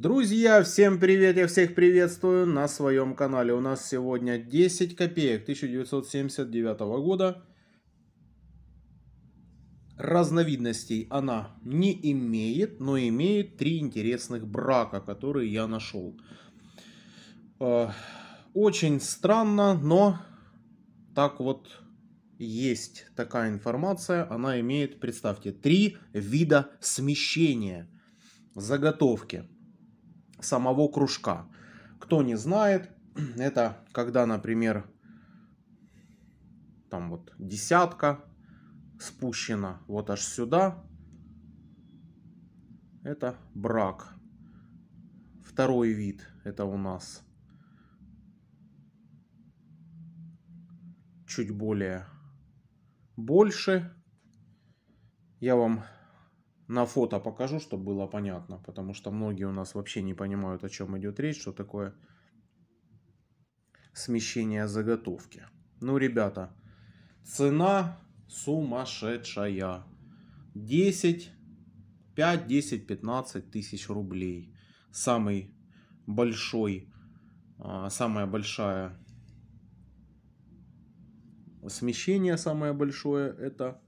Друзья, всем привет, я всех приветствую на своем канале. У нас сегодня 10 копеек 1979 года. Разновидностей она не имеет, но имеет три интересных брака, которые я нашел. Э, очень странно, но так вот есть такая информация. Она имеет, представьте, три вида смещения заготовки самого кружка. Кто не знает, это когда, например, там вот десятка спущена вот аж сюда. Это брак. Второй вид это у нас чуть более больше. Я вам на фото покажу, чтобы было понятно, потому что многие у нас вообще не понимают, о чем идет речь, что такое смещение заготовки. Ну, ребята, цена сумасшедшая. 10, 5, 10, 15 тысяч рублей. Самый большой, а, самая большая смещение, самое большое, это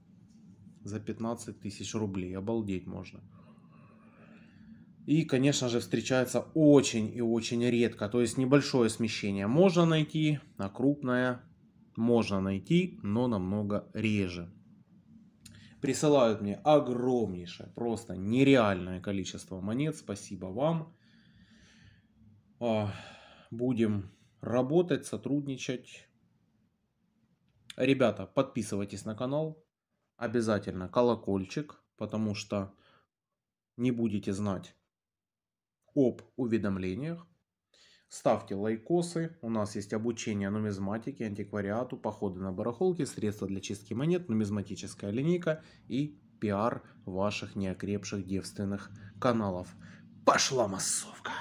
за 15 тысяч рублей. Обалдеть можно. И, конечно же, встречается очень и очень редко. То есть небольшое смещение можно найти, а крупное можно найти, но намного реже. Присылают мне огромнейшее, просто нереальное количество монет. Спасибо вам. А, будем работать, сотрудничать. Ребята, подписывайтесь на канал, Обязательно колокольчик, потому что не будете знать об уведомлениях. Ставьте лайкосы. У нас есть обучение нумизматике, антиквариату, походы на барахолки, средства для чистки монет, нумизматическая линейка и пиар ваших неокрепших девственных каналов. Пошла массовка!